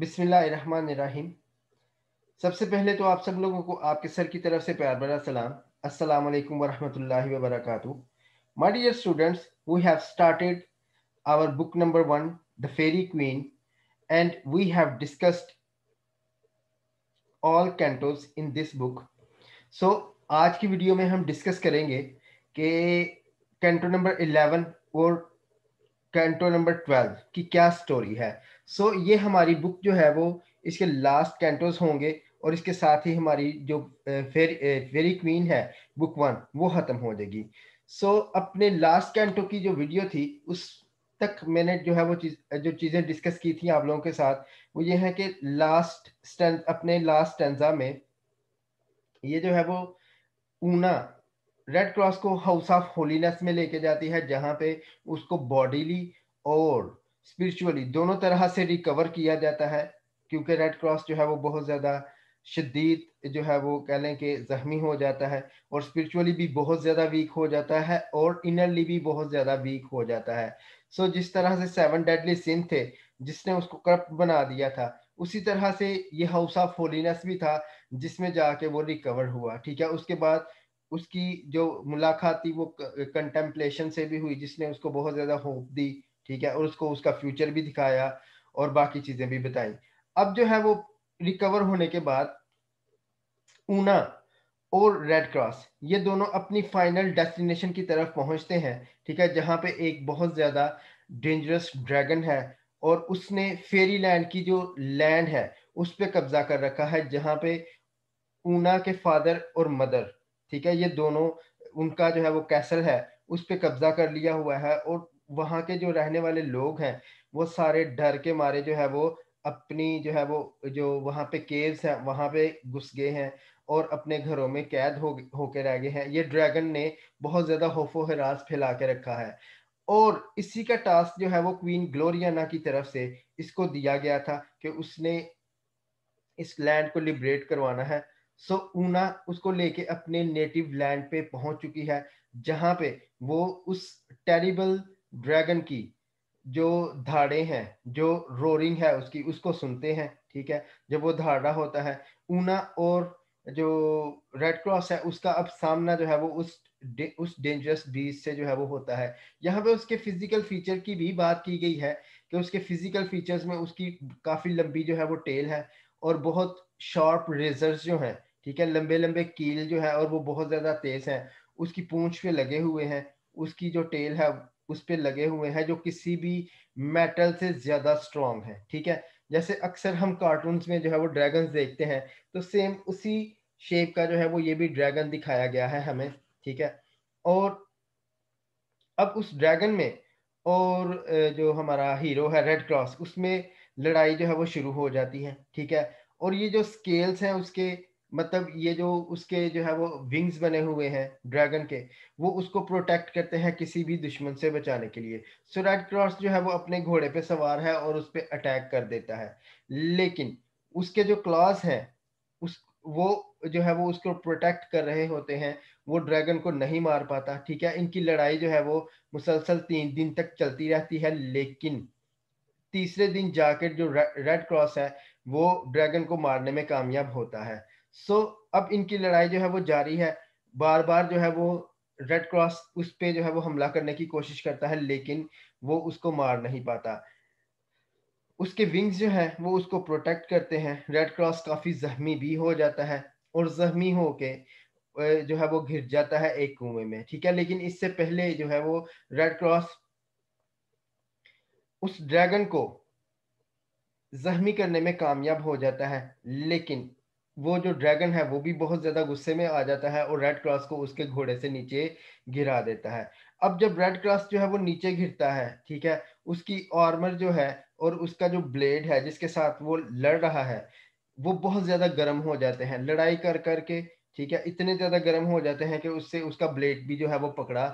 बिस्मिल्लाहिर्रहमानिर्रहीम सबसे पहले तो आप सब लोगों को आपके सर की तरफ से प्यार भरा सलाम अस्सलाम वालेकुम वरहमतुल्लाहि वबरकातुहू my dear students we have started our book number one the fairy queen and we have discussed all cantos in this book so आज की वीडियो में हम डिस्कस करेंगे कि कैंटो नंबर इलेवन और कैंटो नंबर ट्वेल्व की क्या story है सो ये हमारी बुक जो है वो इसके लास्ट कैंटोज होंगे और इसके साथ ही हमारी जो फेर फेरी क्वीन है बुक वन वो ख़त्म हो जाएगी सो so, अपने लास्ट कैंटो की जो वीडियो थी उस तक मैंने जो है वो चीज़ जो चीज़ें डिस्कस की थी आप लोगों के साथ वो ये है कि लास्ट स्टें अपने लास्ट स्टेंजा में ये जो है वो ऊना रेड क्रॉस को हाउस ऑफ होलीनेस में लेके जाती है जहाँ पे उसको बॉडीली और स्पिरिचुअली दोनों तरह से रिकवर किया जाता है क्योंकि रेड क्रॉस जो है वो बहुत ज़्यादा शदीद जो है वो कह लें कि जख्मी हो जाता है और स्पिरिचुअली भी बहुत ज़्यादा वीक हो जाता है और इनरली भी बहुत ज़्यादा वीक हो जाता है सो so, जिस तरह से सेवन डेडली सिन थे जिसने उसको करप्ट बना दिया था उसी तरह से ये हाउस ऑफ होलीनेस भी था जिसमें जाके वो रिकवर हुआ ठीक है उसके बाद उसकी जो मुलाकात थी वो कंटेम्पलेशन से भी हुई जिसने उसको बहुत ज़्यादा होप दी ठीक है और उसको उसका फ्यूचर भी दिखाया और बाकी चीजें भी बताई अब जो है वो रिकवर होने के बाद ऊना और रेड क्रॉस ये दोनों अपनी फाइनल डेस्टिनेशन की तरफ पहुंचते हैं ठीक है जहां पे एक बहुत ज्यादा डेंजरस ड्रैगन है और उसने फेरी लैंड की जो लैंड है उस पर कब्जा कर रखा है जहां पे ऊना के फादर और मदर ठीक है ये दोनों उनका जो है वो कैसल है उस पर कब्जा कर लिया हुआ है और वहाँ के जो रहने वाले लोग हैं वो सारे डर के मारे जो है वो अपनी जो है वो जो वहाँ पे केव्स हैं वहाँ पे घुस गए हैं और अपने घरों में कैद हो होके रह गए हैं ये ड्रैगन ने बहुत ज़्यादा होफो हरास फैला के रखा है और इसी का टास्क जो है वो क्वीन ग्लोरियाना की तरफ से इसको दिया गया था कि उसने इस लैंड को लिबरेट करवाना है सो ऊना उसको लेके अपने नेटिव लैंड पे पहुंच चुकी है जहां पे वो उस टेरिबल ड्रैगन की जो धाड़े हैं जो रोरिंग है उसकी उसको सुनते हैं ठीक है जब वो धाड़ा होता है ऊना और जो रेड क्रॉस है उसका अब सामना जो है वो उस डे, उस डेंजरस बीज से जो है वो होता है यहाँ पे उसके फिजिकल फीचर की भी बात की गई है कि उसके फिजिकल फीचर्स में उसकी काफी लंबी जो है वो टेल है और बहुत शार्प रेजर्स जो हैं ठीक है लंबे लंबे कील जो है और वो बहुत ज्यादा तेज है उसकी पूंछ पे लगे हुए हैं उसकी जो टेल है उस पर लगे हुए हैं जो किसी भी मेटल से ज्यादा स्ट्रॉन्ग है ठीक है जैसे अक्सर हम कार्टून में जो है वो ड्रैगन देखते हैं तो सेम उसी शेप का जो है वो ये भी ड्रैगन दिखाया गया है हमें ठीक है और अब उस ड्रैगन में और जो हमारा हीरो है रेड क्रॉस उसमें लड़ाई जो है वो शुरू हो जाती है ठीक है और ये जो स्केल्स हैं उसके मतलब ये जो उसके जो है वो विंग्स बने हुए हैं ड्रैगन के वो उसको प्रोटेक्ट करते हैं किसी भी दुश्मन से बचाने के लिए सो रेड क्रॉस जो है वो अपने घोड़े पे सवार है और उस पर अटैक कर देता है लेकिन उसके जो क्लॉज है उस वो जो है वो उसको प्रोटेक्ट कर रहे होते हैं वो ड्रैगन को नहीं मार पाता ठीक है इनकी लड़ाई जो है वो मुसलसल तीन दिन तक चलती रहती है लेकिन तीसरे दिन जाकर जो रेड क्रॉस है वो ड्रैगन को मारने में कामयाब होता है सो अब इनकी लड़ाई जो है वो जारी है बार बार जो है वो रेड क्रॉस उस पे जो है वो हमला करने की कोशिश करता है लेकिन वो उसको मार नहीं पाता उसके विंग्स जो है वो उसको प्रोटेक्ट करते हैं रेड क्रॉस काफ़ी जख्मी भी हो जाता है और जख्मी होके जो है वो घिर जाता है एक कुएं में ठीक है लेकिन इससे पहले जो है वो रेड क्रॉस उस ड्रैगन को जख्मी करने में कामयाब हो जाता है लेकिन वो जो ड्रैगन है वो भी बहुत ज्यादा गुस्से में आ जाता है और रेड क्रॉस को उसके घोड़े से नीचे गिरा देता है अब जब रेड क्रॉस जो है वो नीचे गिरता है ठीक है उसकी आर्मर जो है और उसका जो ब्लेड है जिसके साथ वो लड़ रहा है वो बहुत ज्यादा गर्म हो जाते हैं लड़ाई कर करके ठीक है इतने ज्यादा गर्म हो जाते हैं कि उससे उसका ब्लेड भी जो है वो पकड़ा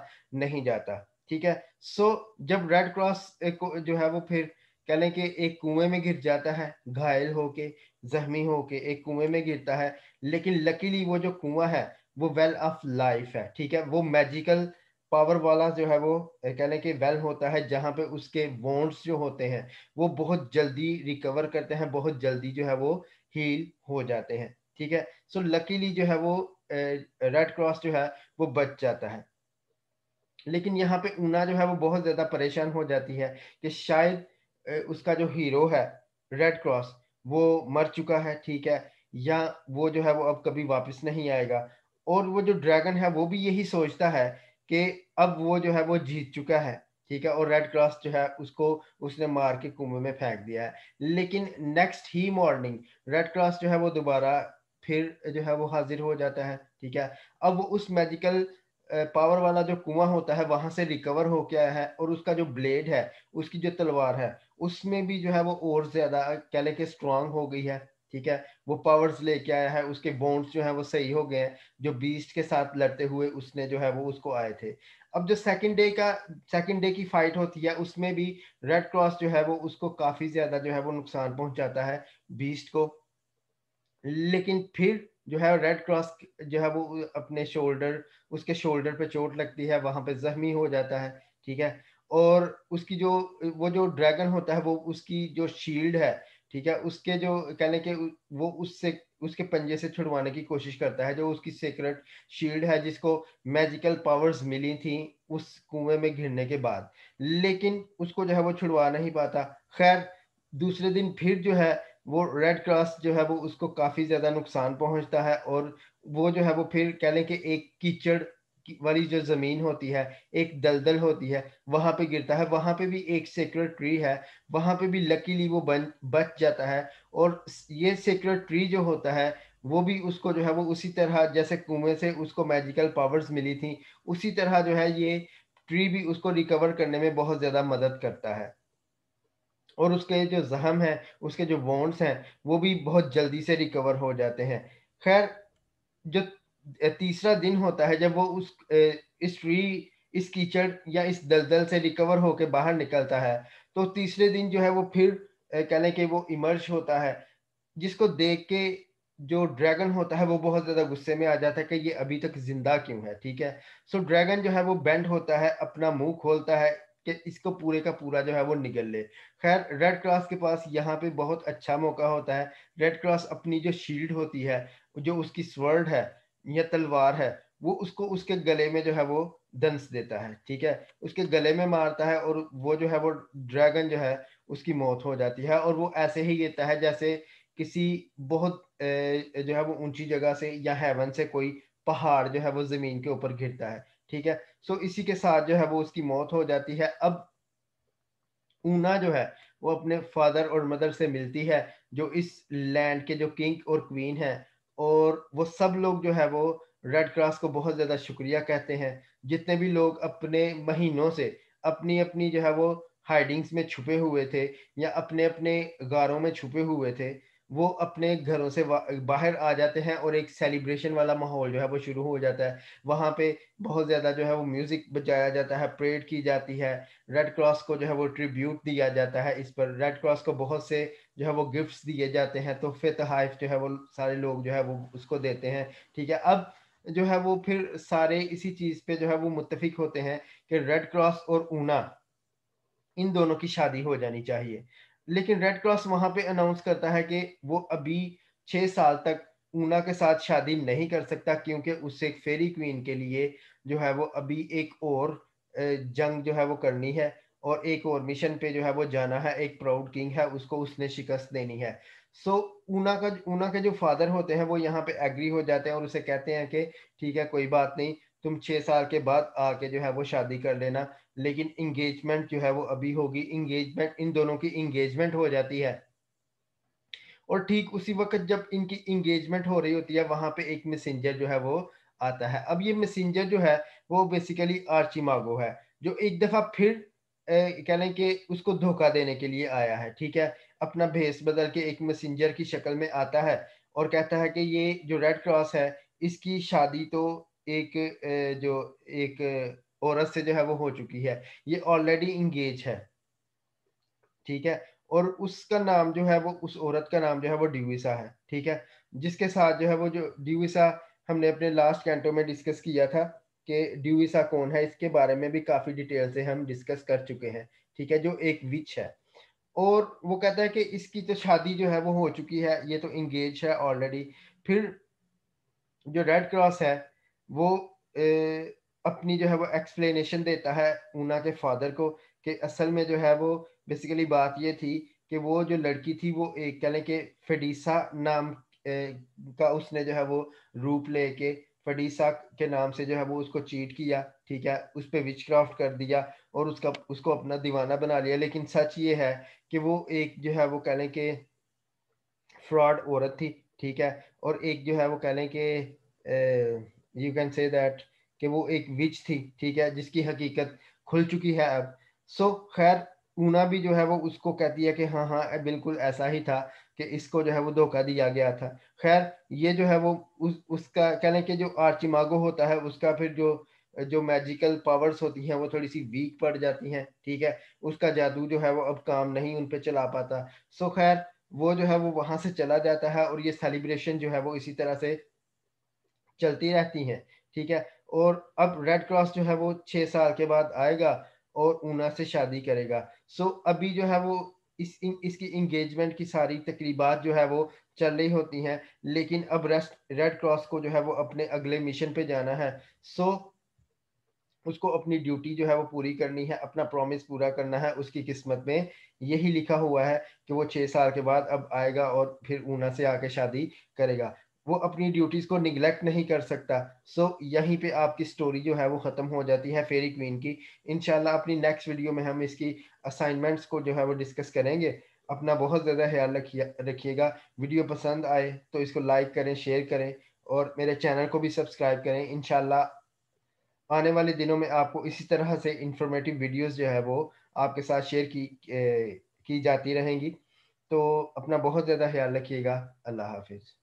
नहीं जाता ठीक है सो so, जब रेड क्रॉस जो है वो फिर कह लें कि एक कुएं में गिर जाता है घायल होके जख्मी होके एक कुएं में गिरता है लेकिन लकीली वो जो कुआं है वो वेल ऑफ लाइफ है ठीक है वो मैजिकल पावर वाला जो है वो कह लें कि वेल होता है जहाँ पे उसके वॉन्ट्स जो होते हैं वो बहुत जल्दी रिकवर करते हैं बहुत जल्दी जो है वो हील हो जाते हैं ठीक है सो लकीली जो है वो रेड क्रॉस जो है वो बच जाता है लेकिन यहाँ पे ऊना जो है वो बहुत ज़्यादा परेशान हो जाती है कि शायद उसका जो हीरो है रेड क्रॉस वो मर चुका है ठीक है या वो जो है वो अब कभी वापस नहीं आएगा और वो जो ड्रैगन है वो भी यही सोचता है कि अब वो जो है वो जीत चुका है ठीक है और रेड क्रॉस जो है उसको उसने मार के कुएं में फेंक दिया है लेकिन नेक्स्ट ही मॉर्निंग रेड क्रॉस जो है वो दोबारा फिर जो है वो हाजिर हो जाता है ठीक है अब वो उस मेडिकल पावर वाला जो कुआं होता है वहां से रिकवर होके आया है और उसका जो ब्लेड है उसकी जो तलवार है उसमें भी जो है वो और ज्यादा कह लें कि स्ट्रांग हो गई है ठीक है वो पावर्स लेके आया है उसके बोन्स जो है वो सही हो गए हैं जो बीस्ट के साथ लड़ते हुए उसने जो है वो उसको आए थे अब जो सेकंड डे का सेकंड डे की फाइट होती है उसमें भी रेड क्रॉस जो है वो उसको काफी ज्यादा जो है वो नुकसान पहुंचाता है बीस्ट को लेकिन फिर जो है रेड क्रॉस जो है वो अपने शोल्डर उसके शोल्डर पे चोट लगती है वहां पे जख्मी हो जाता है ठीक है और उसकी जो वो जो ड्रैगन होता है वो उसकी जो शील्ड है ठीक है उसके जो कहने के वो उससे उसके पंजे से छुड़वाने की कोशिश करता है जो उसकी सीक्रेट शील्ड है जिसको मैजिकल पावर्स मिली थी उस कुएं में घिरने के बाद लेकिन उसको जो है वो छुड़वा नहीं पाता खैर दूसरे दिन फिर जो है वो रेड क्रॉस जो है वो उसको काफ़ी ज़्यादा नुकसान पहुंचता है और वो जो है वो फिर कह लें कि एक कीचड़ वाली जो जमीन होती है एक दलदल होती है वहां पे गिरता है वहां पे भी एक सेक्रेट ट्री है वहां पे भी लकीली वो बन बच जाता है और ये सेक्रेट ट्री जो होता है वो भी उसको जो है वो उसी तरह जैसे कुएं से उसको मैजिकल पावर्स मिली थी उसी तरह जो है ये ट्री भी उसको रिकवर करने में बहुत ज़्यादा मदद करता है और उसके जो जहम है उसके जो वॉन्ट्स हैं वो भी बहुत जल्दी से रिकवर हो जाते हैं खैर जो तीसरा दिन होता है जब वो उस इस ट्री इस कीचड़ या इस दलदल से रिकवर होके बाहर निकलता है तो तीसरे दिन जो है वो फिर कह लें कि वो इमर्ज होता है जिसको देख के जो ड्रैगन होता है वो बहुत ज़्यादा गुस्से में आ जाता है कि ये अभी तक जिंदा क्यों है ठीक है सो so, ड्रैगन जो है वो बेंड होता है अपना मुंह खोलता है कि इसको पूरे का पूरा जो है वो निगल ले खैर रेड क्रॉस के पास यहाँ पे बहुत अच्छा मौका होता है रेड क्रॉस अपनी जो शील्ड होती है जो उसकी स्वर्ड है या तलवार है वो उसको उसके गले में जो है वो दंस देता है ठीक है उसके गले में मारता है और वो जो है वो ड्रैगन जो है उसकी मौत हो जाती है और वो ऐसे ही देता है जैसे किसी बहुत जो है वो ऊंची जगह से या हेवन से कोई पहाड़ जो है वो जमीन के ऊपर गिरता है ठीक है सो इसी के साथ जो है वो उसकी मौत हो जाती है अब ऊना जो है वो अपने फादर और मदर से मिलती है जो इस लैंड के जो किंग और क्वीन है और वो सब लोग जो है वो रेड क्रॉस को बहुत ज़्यादा शुक्रिया कहते हैं जितने भी लोग अपने महीनों से अपनी अपनी जो है वो हाइडिंग्स में छुपे हुए थे या अपने अपने गारों में छुपे हुए थे वो अपने घरों से बाहर आ जाते हैं और एक सेलिब्रेशन वाला माहौल जो है वो शुरू हो जाता है वहाँ पे बहुत ज़्यादा जो है वो म्यूज़िक बजाया जाता है परेड की जाती है रेड क्रॉस को जो है वो ट्रिब्यूट दिया जाता है इस पर रेड क्रॉस को बहुत से जो है वो गिफ्ट्स दिए जाते हैं तोहफे तहफ जो है वो सारे लोग जो है वो उसको देते हैं ठीक है अब जो है वो फिर सारे इसी चीज़ पे जो है वो मुतफिक होते हैं कि रेड क्रॉस और ऊना इन दोनों की शादी हो जानी चाहिए लेकिन रेड क्रॉस वहां पे अनाउंस करता है कि वो अभी छह साल तक ऊना के साथ शादी नहीं कर सकता क्योंकि उससे एक फेरी क्वीन के लिए जो है वो अभी एक और जंग जो है वो करनी है और एक और मिशन पे जो है वो जाना है एक प्राउड किंग है उसको उसने शिकस्त देनी है सो so, ऊना का ऊना के जो फादर होते हैं वो यहाँ पे एग्री हो जाते हैं और उसे कहते हैं कि ठीक है कोई बात नहीं तुम छह साल के बाद आके जो है वो शादी कर लेना लेकिन इंगेजमेंट जो है वो अभी होगी इंगेजमेंट इन दोनों की इंगेजमेंट हो जाती है और ठीक उसी वक्त जब इनकी इंगेजमेंट हो रही होती है वहां पे एक मैसेंजर जो है वो आता है अब ये मैसेंजर जो है वो बेसिकली आर्ची मागो है जो एक दफा फिर कह लें कि उसको धोखा देने के लिए आया है ठीक है अपना भेस बदल के एक मैसेंजर की शक्ल में आता है और कहता है कि ये जो रेड क्रॉस है इसकी शादी तो एक जो एक औरत से जो है वो हो चुकी है ये ऑलरेडी इंगेज है ठीक है और उसका नाम जो है वो उस औरत का नाम जो है वो ड्यूसा है ठीक है जिसके साथ जो है वो जो ड्यूसा हमने अपने लास्ट कैंटो में डिस्कस किया था कि ड्यूसा कौन है इसके बारे में भी काफ़ी डिटेल से हम डिस्कस कर चुके हैं ठीक है जो एक विच है और वो कहता है कि इसकी तो शादी जो है वो हो चुकी है ये तो इंगेज है ऑलरेडी फिर जो रेड क्रॉस है वो ए, अपनी जो है वो एक्सप्लेनेशन देता है ऊना के फादर को कि असल में जो है वो बेसिकली बात ये थी कि वो जो लड़की थी वो एक कह लें कि फडीसा नाम का उसने जो है वो रूप लेके फडीसा के नाम से जो है वो उसको चीट किया ठीक है उस पर विच क्राफ्ट कर दिया और उसका उसको अपना दीवाना बना लिया लेकिन सच ये है कि वो एक जो है वो कह लें कि फ्रॉड औरत थी ठीक है और एक जो है वो कह लें कि यू कैन से दैट कि वो एक विच थी ठीक है जिसकी हकीकत खुल चुकी है अब सो खैर ऊना भी जो है वो उसको कहती है कि हाँ हाँ बिल्कुल ऐसा ही था कि इसको जो है वो धोखा दिया गया था खैर ये जो है वो उस उसका कहने के जो आर्चिमागो होता है उसका फिर जो जो मैजिकल पावर्स होती हैं वो थोड़ी सी वीक पड़ जाती हैं ठीक है उसका जादू जो है वो अब काम नहीं उन पर चला पाता सो खैर वो जो है वो वहाँ से चला जाता है और ये सेलिब्रेशन जो है वो इसी तरह से चलती रहती हैं ठीक है और अब रेड क्रॉस जो है वो छह साल के बाद आएगा और ऊना से शादी करेगा सो so, अभी जो है वो इस इन, इसकी इंगेजमेंट की सारी तकरीबात जो है वो चल रही होती हैं लेकिन अब रेस्ट रेड क्रॉस को जो है वो अपने अगले मिशन पे जाना है सो so, उसको अपनी ड्यूटी जो है वो पूरी करनी है अपना प्रॉमिस पूरा करना है उसकी किस्मत में यही लिखा हुआ है कि वो छः साल के बाद अब आएगा और फिर ऊना से आके शादी करेगा वो अपनी ड्यूटीज को निगलेक्ट नहीं कर सकता सो so, यहीं पे आपकी स्टोरी जो है वो ख़त्म हो जाती है फेरी क्वीन की इनशाला अपनी नेक्स्ट वीडियो में हम इसकी असाइनमेंट्स को जो है वो डिस्कस करेंगे अपना बहुत ज़्यादा ख्याल रखिए रखिएगा वीडियो पसंद आए तो इसको लाइक करें शेयर करें और मेरे चैनल को भी सब्सक्राइब करें इनशाला आने वाले दिनों में आपको इसी तरह से इंफॉर्मेटिव वीडियोज़ जो है वो आपके साथ शेयर की की जाती रहेंगी तो अपना बहुत ज़्यादा ख्याल रखिएगा अल्लाह हाफिज़